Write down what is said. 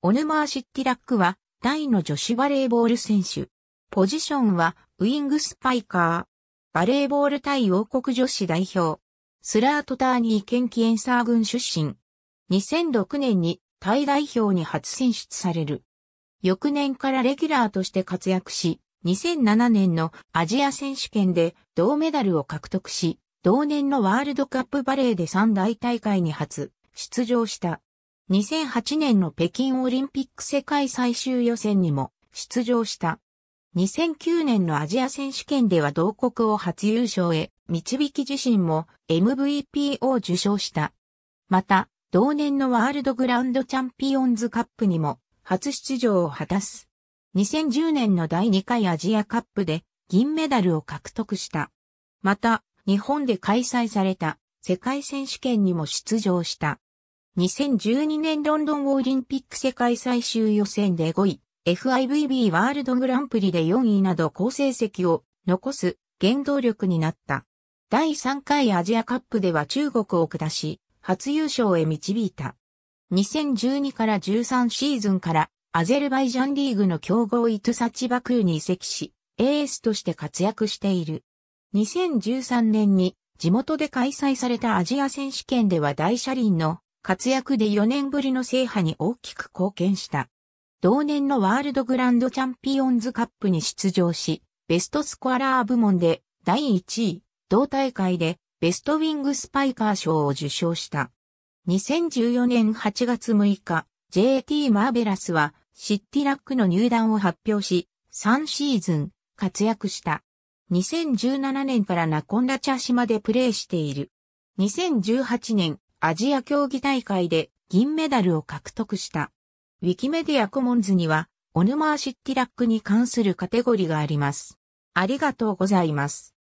オヌマーシッティラックは、大の女子バレーボール選手。ポジションは、ウィングスパイカー。バレーボール対王国女子代表。スラートターニー県キエンサー軍出身。2006年に、タイ代表に初選出される。翌年からレギュラーとして活躍し、2007年のアジア選手権で銅メダルを獲得し、同年のワールドカップバレーで三大大会に初出場した。2008年の北京オリンピック世界最終予選にも出場した。2009年のアジア選手権では同国を初優勝へ導き自身も MVP を受賞した。また、同年のワールドグランドチャンピオンズカップにも初出場を果たす。2010年の第2回アジアカップで銀メダルを獲得した。また、日本で開催された世界選手権にも出場した。2012年ロンドンオリンピック世界最終予選で5位、FIVB ワールドグランプリで4位など好成績を残す原動力になった。第3回アジアカップでは中国を下し、初優勝へ導いた。2012から13シーズンからアゼルバイジャンリーグの強豪イトサチバクーに移籍し、エースとして活躍している。2013年に地元で開催されたアジア選手権では大車輪の活躍で4年ぶりの制覇に大きく貢献した。同年のワールドグランドチャンピオンズカップに出場し、ベストスコアラー部門で第1位、同大会でベストウィングスパイカー賞を受賞した。2014年8月6日、JT マーベラスはシッティラックの入団を発表し、3シーズン活躍した。2017年からナコンラチャ島でプレーしている。2018年アジア競技大会で銀メダルを獲得した。ウィキメディアコモンズには、オヌマーシッティラックに関するカテゴリーがあります。ありがとうございます。